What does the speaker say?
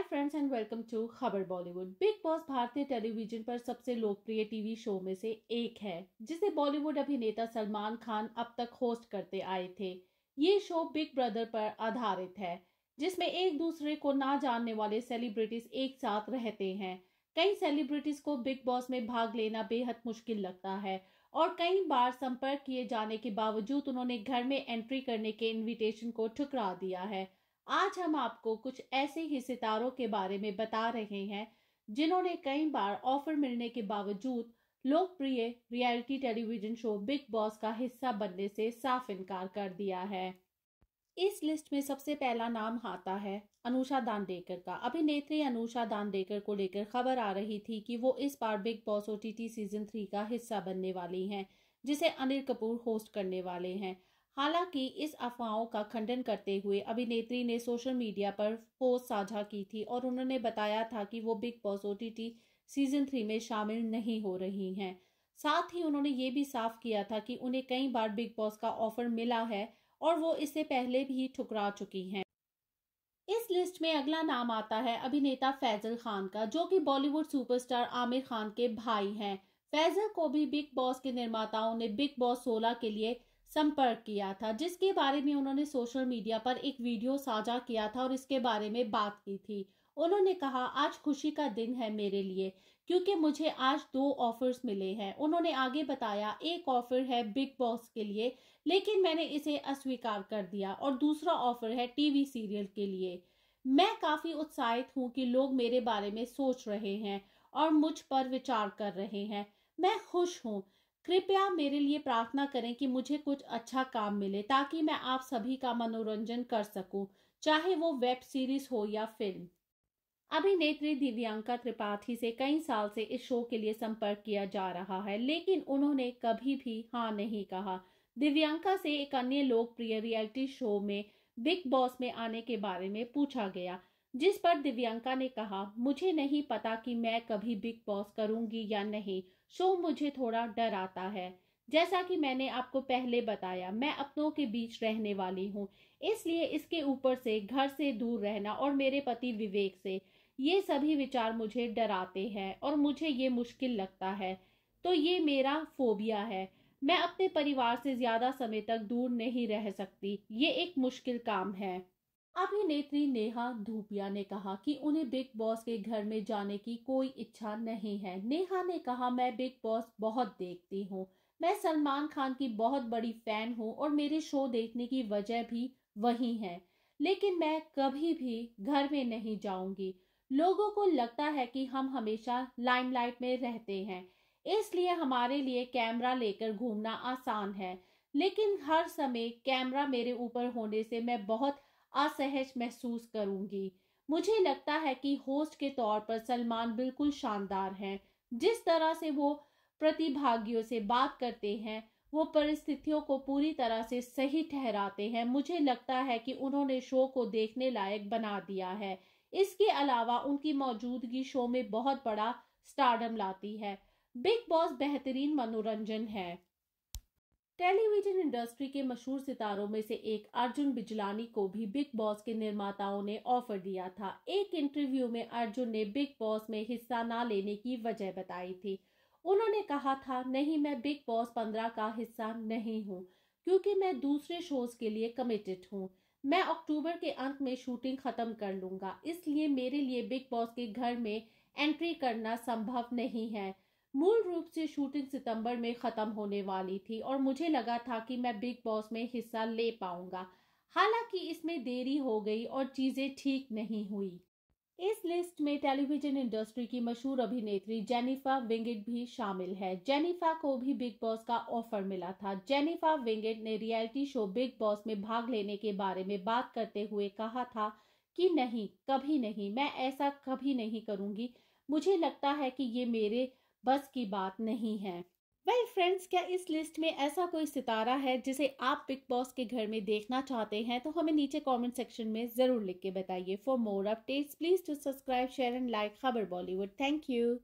hi friends and welcome to Khabar Bollywood Bigg Boss भारतीय television पर सबसे लोकप्रिय टीवी शो में से एक है जिसे बॉलीवुड अभिनेता सलमान खान अब तक होस्ट करते आए थे ये शो बिग ब्रदर पर आधारित है जिसमें एक दूसरे को ना जानने वाले सेलिब्रिटीज एक साथ रहते हैं कई सेलिब्रिटीज को बिग बॉस में भाग लेना बेहद मुश्किल लगता है और कई बार संपर्क किए जाने के बावजूद उन्होंने घर में एंट्री करने के इन्विटेशन को ठुकरा दिया है आज हम आपको कुछ ऐसे ही सितारों के बारे में बता रहे हैं जिन्होंने कई बार ऑफर मिलने के बावजूद लोकप्रिय reality television show Bigg Boss का हिस्सा बनने से साफ इनकार कर दिया है इस लिस्ट में सबसे पहला नाम आता है अनुषा दानदेकर का अभिनेत्री अनुषा दानदेकर को लेकर खबर आ रही थी कि वो इस बार Bigg Boss O season three का हिस्सा बनने वाली हैं जिसे अनिल कपूर होस्ट करने वाले हैं हालांकि इस अफवाहों का खंडन करते हुए अभिनेत्री ने सोशल मीडिया पर पोस्ट साझा की थी और उन्होंने बताया था कि वो Bigg Boss O season three में शामिल नहीं हो रही हैं साथ ही उन्होंने ये भी साफ किया था कि उन्हें कई बार बिग बॉस का ऑफर मिला है और वो इससे पहले भी ठुकरा चुकी हैं इस लिस्ट में अगला नाम आता है अभिनेता फैजल खान का जो कि बॉलीवुड सुपरस्टार आमिर खान के भाई हैं फैजल को भी बिग बॉस के निर्माताओं ने बिग बॉस 16 के लिए संपर्क किया था जिसके बारे में उन्होंने सोशल मीडिया पर एक वीडियो साझा किया था और इसके बारे में बात की थी उन्होंने कहा आज खुशी का दिन है मेरे लिए क्योंकि मुझे आज दो ऑफर्स मिले हैं उन्होंने आगे बताया एक ऑफर है बिग बॉस के लिए लेकिन मैंने इसे अस्वीकार कर दिया और दूसरा ऑफर है टीवी सीरियल के लिए मैं काफी उत्साहित हूँ कि लोग मेरे बारे में सोच रहे हैं और मुझ पर विचार कर रहे हैं मैं खुश हूँ कृपया मेरे लिए प्रार्थना करें कि मुझे कुछ अच्छा काम मिले ताकि मैं आप सभी का मनोरंजन कर सकूं, चाहे वो वेब सीरीज हो या फिल्म अभिनेत्री दिव्यांका त्रिपाठी से कई साल से इस शो के लिए संपर्क किया जा रहा है लेकिन उन्होंने कभी भी हाँ नहीं कहा दिव्यांका से एक अन्य लोकप्रिय रियलिटी शो में बिग बॉस में आने के बारे में पूछा गया जिस पर दिव्यांका ने कहा मुझे नहीं पता कि मैं कभी बिग बॉस करूंगी या नहीं शो मुझे थोड़ा डर आता है जैसा कि मैंने आपको पहले बताया मैं अपनों के बीच रहने वाली हूँ इसलिए इसके ऊपर से घर से दूर रहना और मेरे पति विवेक से ये सभी विचार मुझे डराते हैं और मुझे ये मुश्किल लगता है तो ये मेरा फोबिया है मैं अपने परिवार से ज्यादा समय तक दूर नहीं रह सकती ये एक मुश्किल काम है अभिनेत्री नेहा धूपिया ने कहा कि उन्हें बिग बॉस के घर में जाने की कोई इच्छा नहीं है नेहा ने कहा मैं बिग बॉस बहुत देखती हूँ मैं सलमान खान की बहुत बड़ी फैन हूँ और मेरे शो देखने की वजह भी वही है लेकिन मैं कभी भी घर में नहीं जाऊंगी लोगों को लगता है कि हम हमेशा लाइमलाइट में रहते हैं इसलिए हमारे लिए कैमरा लेकर घूमना आसान है लेकिन हर समय कैमरा मेरे ऊपर होने से मैं बहुत असहज महसूस करूंगी मुझे लगता है कि होस्ट के तौर पर सलमान बिल्कुल शानदार हैं जिस तरह से वो प्रतिभागियों से बात करते हैं वो परिस्थितियों को पूरी तरह से सही ठहराते हैं मुझे लगता है कि उन्होंने शो को देखने लायक बना दिया है इसके अलावा उनकी मौजूदगी शो में बहुत बड़ा स्टारडम लाती है बिग बॉस बेहतरीन मनोरंजन है टेलीविजन इंडस्ट्री के मशहूर सितारों में से एक अर्जुन बिजलानी को भी बिग बॉस के निर्माताओं ने ऑफर दिया था एक इंटरव्यू में अर्जुन ने बिग बॉस में हिस्सा ना लेने की वजह बताई थी उन्होंने कहा था नहीं मैं बिग बॉस पंद्रह का हिस्सा नहीं हूँ क्योंकि मैं दूसरे शोज के लिए कमिटेड हूँ मैं अक्टूबर के अंत में शूटिंग खत्म कर लूंगा इसलिए मेरे लिए बिग बॉस के घर में एंट्री करना संभव नहीं है मूल रूप से शूटिंग सितंबर में ख़त्म होने वाली थी और मुझे लगा था कि मैं बिग बॉस में हिस्सा ले पाऊंगा हालांकि इसमें देरी हो गई और चीज़ें ठीक नहीं हुई इस लिस्ट में टेलीविजन इंडस्ट्री की मशहूर अभिनेत्री जेनिफा विंगेट भी शामिल है जेनिफा को भी बिग बॉस का ऑफर मिला था जेनिफा विंगेट ने रियलिटी शो बिग बॉस में भाग लेने के बारे में बात करते हुए कहा था कि नहीं कभी नहीं मैं ऐसा कभी नहीं करूंगी मुझे लगता है कि ये मेरे बस की बात नहीं है वेल फ्रेंड्स क्या इस लिस्ट में ऐसा कोई सितारा है जिसे आप बिग बॉस के घर में देखना चाहते हैं तो हमें नीचे कमेंट सेक्शन में ज़रूर लिख के बताइए for more updates please to subscribe share and like Khabar Bollywood thank you